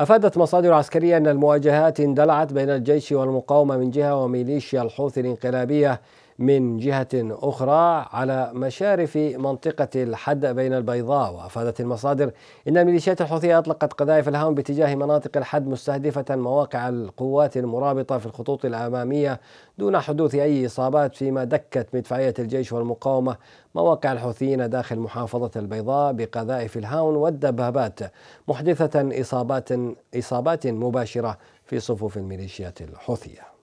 أفادت مصادر عسكرية أن المواجهات اندلعت بين الجيش والمقاومة من جهة وميليشيا الحوثي الانقلابية من جهة أخرى على مشارف منطقة الحد بين البيضاء وأفادت المصادر أن ميليشيات الحوثية أطلقت قذائف الهاون باتجاه مناطق الحد مستهدفة مواقع القوات المرابطة في الخطوط الأمامية دون حدوث أي إصابات فيما دكت مدفعية الجيش والمقاومة مواقع الحوثيين داخل محافظة البيضاء بقذائف الهاون والدبابات محدثة إصابات إصابات مباشرة في صفوف الميليشيات الحوثية